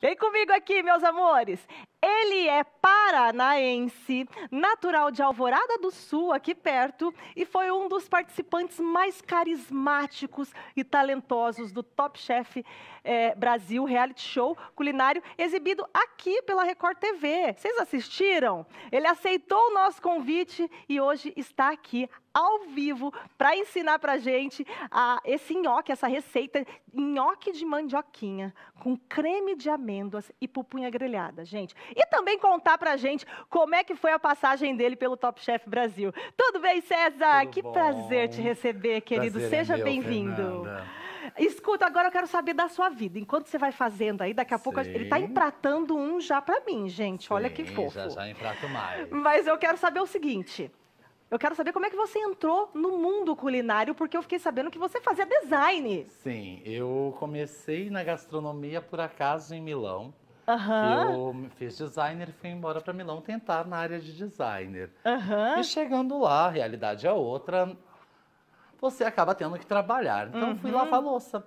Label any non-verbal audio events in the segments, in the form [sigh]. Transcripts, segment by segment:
Vem comigo aqui, meus amores. Ele é paranaense, natural de Alvorada do Sul, aqui perto, e foi um dos participantes mais carismáticos e talentosos do Top Chef é, Brasil reality show culinário, exibido aqui pela Record TV. Vocês assistiram? Ele aceitou o nosso convite e hoje está aqui ao vivo para ensinar para gente esse nhoque, essa receita, nhoque de mandioquinha com creme de amêndoas e pupunha grelhada, gente. E também contar para gente como é que foi a passagem dele pelo Top Chef Brasil. Tudo bem, César? Tudo que bom. prazer te receber, querido. Prazer é Seja é bem-vindo. Escuta, agora eu quero saber da sua vida. Enquanto você vai fazendo aí, daqui a Sim. pouco ele está empratando um já para mim, gente. Sim, Olha que fofo. Já, já emprato mais. Mas eu quero saber o seguinte. Eu quero saber como é que você entrou no mundo culinário, porque eu fiquei sabendo que você fazia design. Sim, eu comecei na gastronomia por acaso em Milão. Uhum. Eu fiz designer e fui embora para Milão tentar na área de designer. Uhum. E chegando lá, a realidade é outra, você acaba tendo que trabalhar. Então uhum. fui lavar louça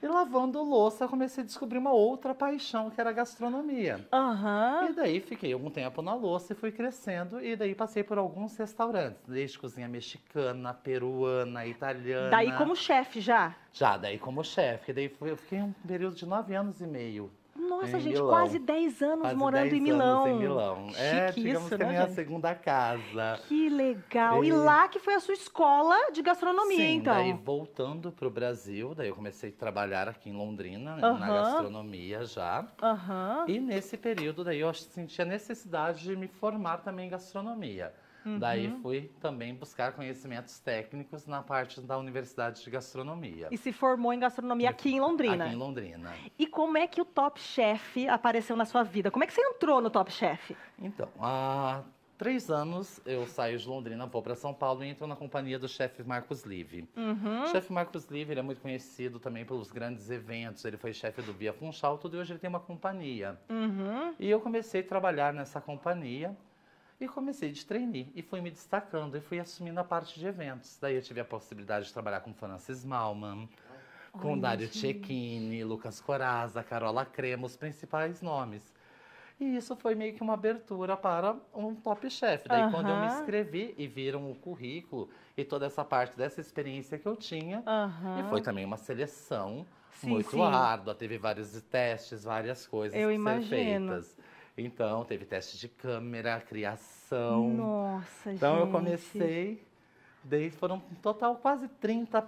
e lavando louça, comecei a descobrir uma outra paixão, que era a gastronomia. Uhum. E daí fiquei algum tempo na louça e fui crescendo. E daí passei por alguns restaurantes, desde cozinha mexicana, peruana, italiana. Daí como chefe já? Já, daí como chefe. Daí fui, eu fiquei um período de nove anos e meio nossa, em gente, Milão. quase 10 anos quase morando 10 em Milão. Anos em Milão. é, digamos isso, que é minha gente? segunda casa. Que legal. E... e... lá que foi a sua escola de gastronomia, Sim, então. Daí voltando para o Brasil, daí eu comecei a trabalhar aqui em Londrina, né, na gastronomia já. Uhum. E nesse período daí eu senti a necessidade de me formar também em gastronomia. Uhum. Daí fui também buscar conhecimentos técnicos na parte da Universidade de Gastronomia. E se formou em gastronomia aqui em Londrina? Aqui em Londrina. E como é que o Top Chef apareceu na sua vida? Como é que você entrou no Top Chef? Então, há três anos eu saio de Londrina, vou para São Paulo e entro na companhia do chefe Marcos Live. Uhum. O chefe Marcos Live ele é muito conhecido também pelos grandes eventos. Ele foi chefe do Via Funchal, tudo e hoje ele tem uma companhia. Uhum. E eu comecei a trabalhar nessa companhia. E comecei de trainee e fui me destacando e fui assumindo a parte de eventos. Daí eu tive a possibilidade de trabalhar com Francis Malman, com Olha, Dario Cecchini, Lucas Coraza, Carola Crema, os principais nomes. E isso foi meio que uma abertura para um top chef. Daí, uhum. quando eu me inscrevi e viram o currículo e toda essa parte dessa experiência que eu tinha, uhum. e foi também uma seleção sim, muito sim. árdua. Teve vários testes, várias coisas eu imagino. feitas. Então, teve teste de câmera, criação. Nossa, então, gente. Então, eu comecei. Daí foram, um total, quase 30,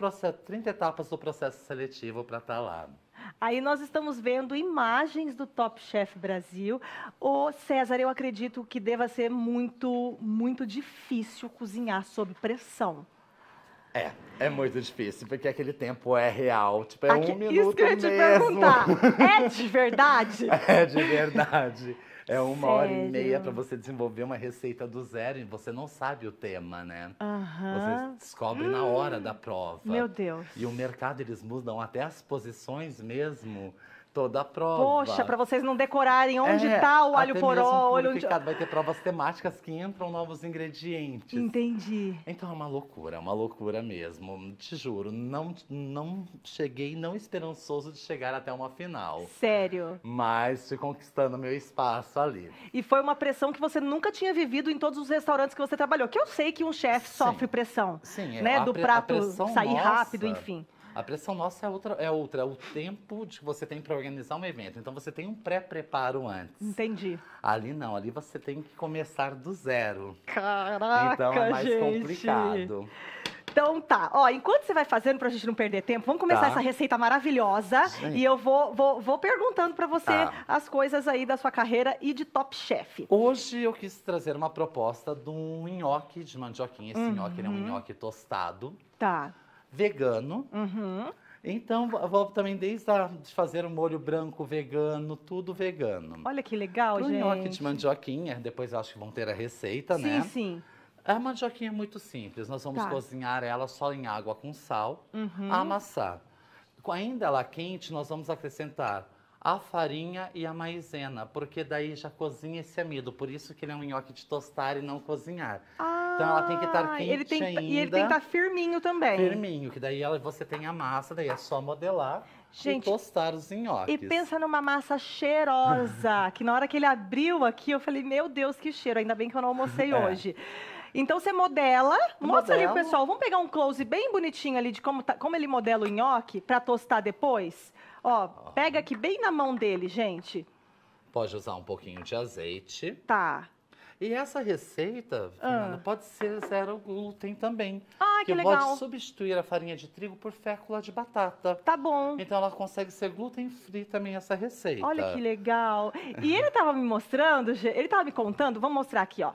30 etapas do processo seletivo para estar tá lá. Aí nós estamos vendo imagens do Top Chef Brasil. Ô, César, eu acredito que deva ser muito, muito difícil cozinhar sob pressão. É, é muito difícil, porque aquele tempo é real. Tipo, é Aqui, um minuto Isso que eu ia te mesmo. perguntar. É de verdade? [laughs] é de verdade. É uma Sério? hora e meia para você desenvolver uma receita do zero e você não sabe o tema, né? Uhum. Você descobre hum. na hora hum. da prova. Meu Deus. E o mercado, eles mudam até as posições mesmo toda a prova. Poxa, para vocês não decorarem onde está é, tá o alho poró, olho onde... Vai ter provas temáticas que entram novos ingredientes. Entendi. Então é uma loucura, é uma loucura mesmo. Te juro, não, não cheguei não esperançoso de chegar até uma final. Sério? Mas fui conquistando meu espaço ali. E foi uma pressão que você nunca tinha vivido em todos os restaurantes que você trabalhou. Que eu sei que um chefe sofre pressão. Sim, né? Do pre... prato sair nossa. rápido, enfim. A pressão nossa é outra, é outra, é o tempo que você tem para organizar um evento. Então você tem um pré-preparo antes. Entendi. Ali não, ali você tem que começar do zero. Caraca, Então é mais gente. complicado. Então tá, ó, enquanto você vai fazendo pra gente não perder tempo, vamos começar tá. essa receita maravilhosa Sim. e eu vou, vou, vou perguntando para você tá. as coisas aí da sua carreira e de Top Chef. Hoje eu quis trazer uma proposta de um nhoque de mandioquinha, esse uhum. nhoque é um nhoque tostado. Tá vegano. Uhum. Então, vou também desde a, de fazer um molho branco vegano, tudo vegano. Olha que legal, Pro gente. nhoque de mandioquinha, depois acho que vão ter a receita, sim, né? Sim, sim. A mandioquinha é muito simples. Nós vamos tá. cozinhar ela só em água com sal, uhum. amassar. Ainda ela quente, nós vamos acrescentar a farinha e a maisena, porque daí já cozinha esse amido. Por isso que ele é um nhoque de tostar e não cozinhar. Ah então ela tem que estar quente ele tem, ainda. Tá, e ele tem que estar tá firminho também. Firminho, que daí ela, você tem a massa, daí é só modelar Gente, e tostar os nhoques. E pensa numa massa cheirosa, [laughs] que na hora que ele abriu aqui, eu falei, meu Deus, que cheiro, ainda bem que eu não almocei [laughs] é. hoje. Então você modela, mostra Modelo. ali pessoal, vamos pegar um close bem bonitinho ali de como, tá, como ele modela o nhoque para tostar depois? Ó, Ó, pega aqui bem na mão dele, gente. Pode usar um pouquinho de azeite. Tá. E essa receita, Fernanda, ah. pode ser zero glúten também. Ah, que, que legal. pode substituir a farinha de trigo por fécula de batata. Tá bom. Então ela consegue ser glúten free também essa receita. Olha que legal. E ele estava me mostrando, ele estava me contando, vamos mostrar aqui, ó.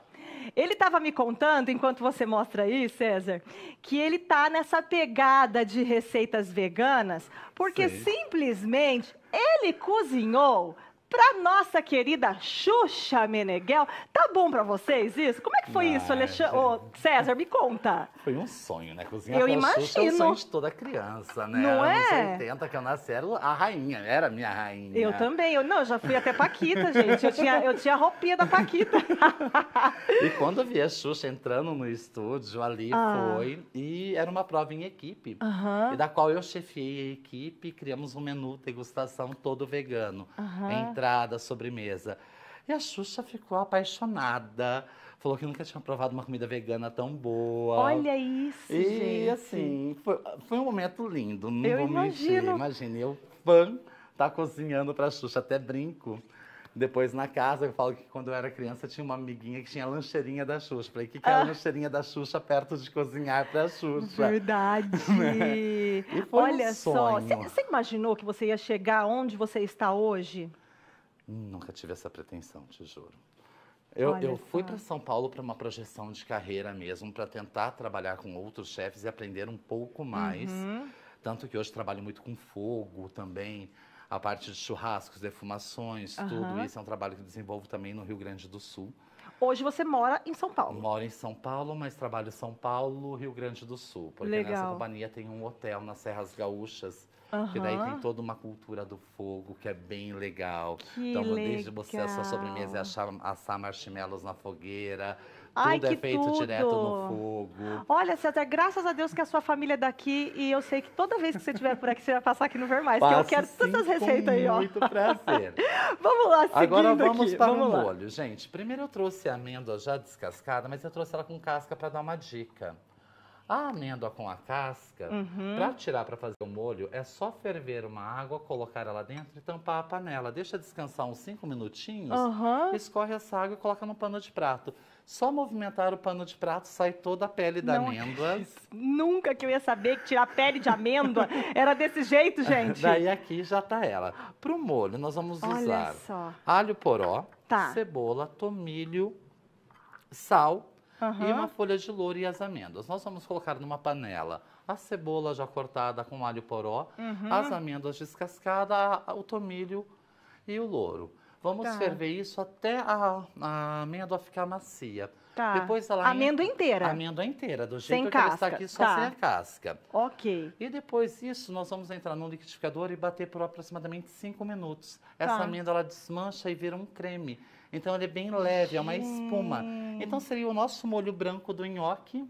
Ele estava me contando, enquanto você mostra aí, César, que ele tá nessa pegada de receitas veganas, porque simplesmente ele cozinhou para nossa querida Xuxa Meneghel. Tá bom para vocês isso? Como é que foi isso, é, Alexandre? Oh, César, me conta. Foi um sonho, né? Cozinhar eu imagino. Xuxa é sonho de toda criança, né? Não Anos é? 80 que eu nasci, era a rainha, era a minha rainha. Eu também. Eu, não, eu já fui até Paquita, gente. Eu tinha, eu tinha a roupinha da Paquita. [laughs] e quando eu vi a Xuxa entrando no estúdio, ali ah. foi. E era uma prova em equipe. Uh -huh. E da qual eu chefiei a equipe e criamos um menu degustação todo vegano. Uh -huh. Então, entrada, sobremesa. E a Xuxa ficou apaixonada. Falou que nunca tinha provado uma comida vegana tão boa. Olha isso, e, gente. E assim, foi, foi, um momento lindo. Não eu vou imagino. Imagine, eu fã, tá cozinhando pra Xuxa, até brinco. Depois na casa, eu falo que quando eu era criança tinha uma amiguinha que tinha a lancheirinha da Xuxa. Falei, o que, que é ah. a lancheirinha da Xuxa perto de cozinhar pra Xuxa? Verdade! [laughs] Né? e foi Olha um só, você imaginou que você ia chegar onde você está hoje? Nunca tive essa pretensão, te juro. Eu, eu fui para São Paulo para uma projeção de carreira mesmo, para tentar trabalhar com outros chefes e aprender um pouco mais. Uhum. Tanto que hoje trabalho muito com fogo também, a parte de churrascos, defumações, uhum. tudo isso é um trabalho que desenvolvo também no Rio Grande do Sul. Hoje você mora em São Paulo? Moro em São Paulo, mas trabalho em São Paulo, Rio Grande do Sul. Porque Legal. nessa companhia tem um hotel nas Serras Gaúchas Uhum. Que daí tem toda uma cultura do fogo que é bem legal. Que então, legal. desde você a sua sobremesa é assar, assar marshmallows na fogueira. Ai, tudo é feito tudo. direto no fogo. Olha, César, graças a Deus que a sua família é daqui e eu sei que toda vez que você estiver por aqui, você vai passar aqui no Vermais, Passo, que eu quero todas tantas receitas aí, ó. Muito prazer. [laughs] vamos lá, seguindo Agora vamos aqui. para o um molho, gente. Primeiro eu trouxe a amêndoa já descascada, mas eu trouxe ela com casca para dar uma dica. A amêndoa com a casca, uhum. para tirar para fazer o molho, é só ferver uma água, colocar ela dentro e tampar a panela. Deixa descansar uns 5 minutinhos, uhum. escorre essa água e coloca no pano de prato. Só movimentar o pano de prato sai toda a pele da Não, amêndoa. [laughs] Nunca que eu ia saber que tirar a pele de amêndoa [laughs] era desse jeito, gente. Daí aqui já tá ela. Pro molho, nós vamos Olha usar só. alho poró, tá. cebola, tomilho, sal Uhum. E uma folha de louro e as amêndoas. Nós vamos colocar numa panela a cebola já cortada com alho poró, uhum. as amêndoas descascadas, o tomilho e o louro. Vamos tá. ferver isso até a, a amêndoa ficar macia. Tá. Depois ela amêndoa entra... inteira? Amêndoa inteira, do jeito sem que casca. ela está aqui, só tá. sem a casca. Ok. E depois disso, nós vamos entrar no liquidificador e bater por aproximadamente 5 minutos. Essa tá. amêndoa, ela desmancha e vira um creme. Então ele é bem leve, é uma espuma. Então seria o nosso molho branco do nhoque.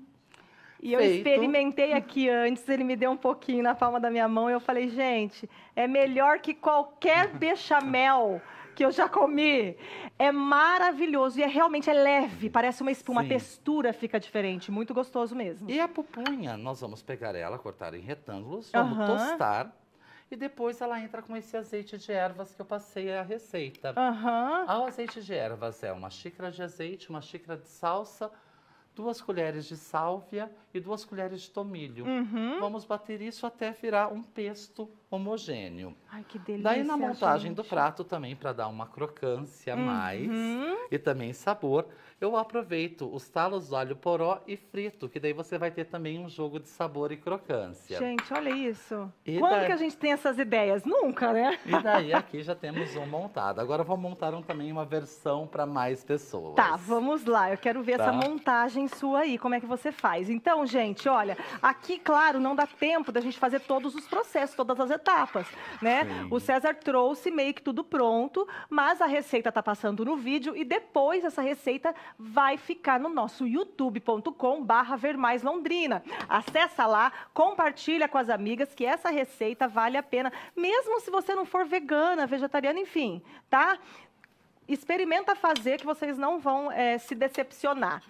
E eu Feito. experimentei aqui antes, ele me deu um pouquinho na palma da minha mão e eu falei, gente, é melhor que qualquer [laughs] bechamel que eu já comi. É maravilhoso e é realmente é leve, parece uma espuma, Sim. a textura fica diferente, muito gostoso mesmo. E a pupunha, nós vamos pegar ela, cortar em retângulos, vamos tostar e depois ela entra com esse azeite de ervas que eu passei a receita. Uhum. O azeite de ervas é uma xícara de azeite, uma xícara de salsa, duas colheres de sálvia e duas colheres de tomilho. Uhum. Vamos bater isso até virar um pesto homogêneo. Ai, que delícia. Daí na montagem gente. do prato também para dar uma crocância a uhum. mais e também sabor, eu aproveito os talos, alho poró e frito, que daí você vai ter também um jogo de sabor e crocância. Gente, olha isso. E Quando daí... que a gente tem essas ideias? Nunca, né? E daí [laughs] aqui já temos um montado. Agora vou montar um, também uma versão para mais pessoas. Tá, vamos lá. Eu quero ver tá. essa montagem sua aí, como é que você faz. Então, gente, olha, aqui, claro, não dá tempo da gente fazer todos os processos, todas as etapas, né? Sim. O César trouxe meio que tudo pronto, mas a receita tá passando no vídeo e depois essa receita vai ficar no nosso youtube.com barra Londrina. Acessa lá, compartilha com as amigas que essa receita vale a pena, mesmo se você não for vegana, vegetariana, enfim, tá? Experimenta fazer que vocês não vão é, se decepcionar.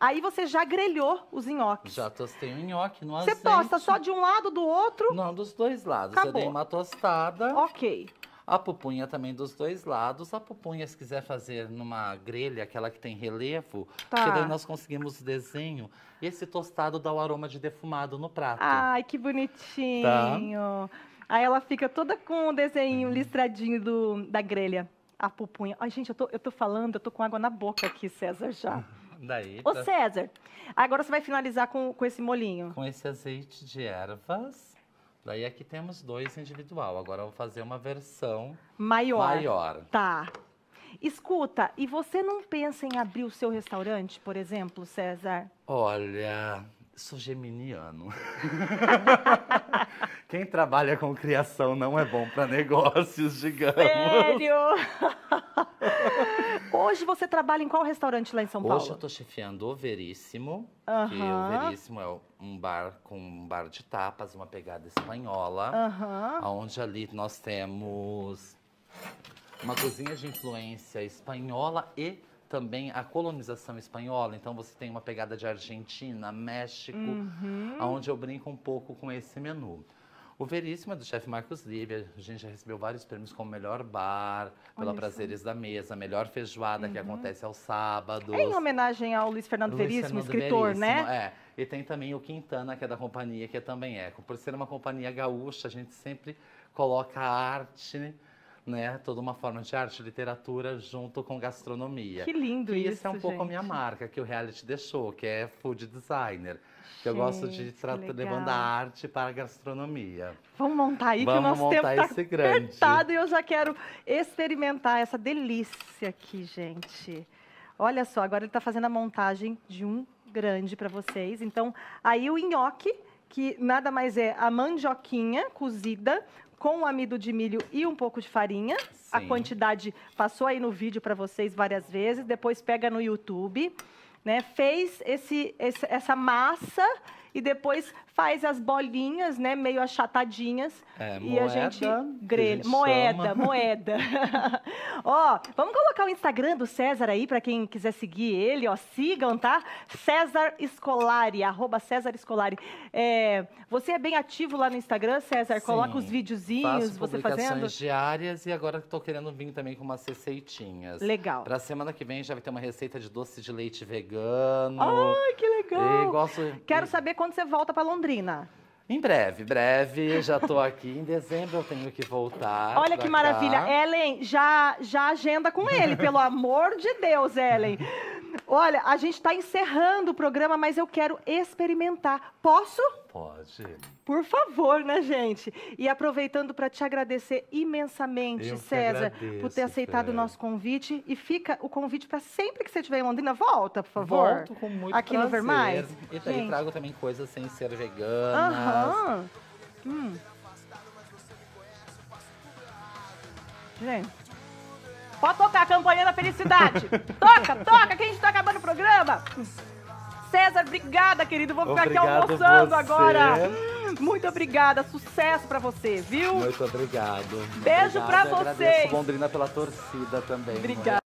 Aí você já grelhou os nhoques. Já tostei o nhoque no azeite. Você posta só de um lado, do outro? Não, dos dois lados. Acabou. Você deu uma tostada. Ok. A pupunha também dos dois lados. A pupunha, se quiser fazer numa grelha, aquela que tem relevo, tá. que daí nós conseguimos o desenho. E esse tostado dá o aroma de defumado no prato. Ai, que bonitinho. Tá? Aí ela fica toda com o desenho uhum. listradinho do, da grelha. A pupunha. Ai, gente, eu tô, eu tô falando, eu tô com água na boca aqui, César, já. [laughs] Daí. Ô, César, agora você vai finalizar com, com esse molinho. Com esse azeite de ervas. Daí aqui temos dois individual. Agora eu vou fazer uma versão maior. maior. Tá. Escuta, e você não pensa em abrir o seu restaurante, por exemplo, César? Olha, Sou geminiano. [laughs] Quem trabalha com criação não é bom para negócios, digamos. Sério? [laughs] Hoje você trabalha em qual restaurante lá em São Paulo? Hoje eu estou chefiando o Veríssimo, uhum. que o Veríssimo é um bar com um bar de tapas, uma pegada espanhola, uhum. onde ali nós temos uma cozinha de influência espanhola e também a colonização espanhola, então você tem uma pegada de Argentina, México, uhum. onde eu brinco um pouco com esse menu. O Veríssimo é do chefe Marcos Lívia. A gente já recebeu vários prêmios como melhor bar, pela Olha Prazeres isso. da Mesa, melhor feijoada uhum. que acontece ao sábado É em homenagem ao Luiz Fernando Luiz Veríssimo, Fernando escritor, né? Veríssimo, né? É. E tem também o Quintana, que é da companhia, que é também é. Por ser uma companhia gaúcha, a gente sempre coloca arte, arte né, né? Toda uma forma de arte e literatura junto com gastronomia. Que lindo e isso, isso é um gente. pouco a minha marca que o reality deixou, que é food designer. Que eu gosto de levando a arte para a gastronomia. Vamos montar aí Vamos que o nosso montar tempo está apertado e eu já quero experimentar essa delícia aqui, gente. Olha só, agora ele está fazendo a montagem de um grande para vocês. Então, aí o nhoque, que nada mais é a mandioquinha cozida com o amido de milho e um pouco de farinha. Sim. A quantidade passou aí no vídeo para vocês várias vezes. Depois pega no YouTube. Né? Fez esse, esse, essa massa e depois faz as bolinhas, né, meio achatadinhas. É, moeda, e a gente grelha. A moeda, moeda. [laughs] ó, vamos colocar o Instagram do César aí, para quem quiser seguir ele, ó, sigam, tá? César Escolari, arroba César Escolari. É, você é bem ativo lá no Instagram, César? Sim, coloca os videozinhos, você fazendo? diárias e agora estou querendo vir também com umas receitinhas. Legal. Pra semana que vem já vai ter uma receita de doce de leite vegano. Ai, que legal! E gosto... Quero saber quando você volta para Londrina? Em breve, breve, já estou aqui. Em dezembro eu tenho que voltar. Olha que maravilha. Cá. Ellen, já, já agenda com ele, pelo amor de Deus, Ellen. Olha, a gente está encerrando o programa, mas eu quero experimentar. Posso? Pode. Por favor, né, gente? E aproveitando para te agradecer imensamente, eu César, agradeço, por ter aceitado o nosso convite. E fica o convite para sempre que você estiver em Londrina, volta, por favor. Volto com muito Aqui prazer. no Vermais. E gente. trago também coisas sem ser veganas. Aham. Hum. Gente. Pode tocar a campanha da felicidade. [laughs] toca, toca, que a gente tá acabando o programa. César, obrigada, querido. Vou ficar Obrigado aqui almoçando você. agora. Muito obrigada, sucesso pra você, viu? Muito obrigado. Beijo obrigado. pra vocês. Agradeço, pela torcida também. Obrigada. Né?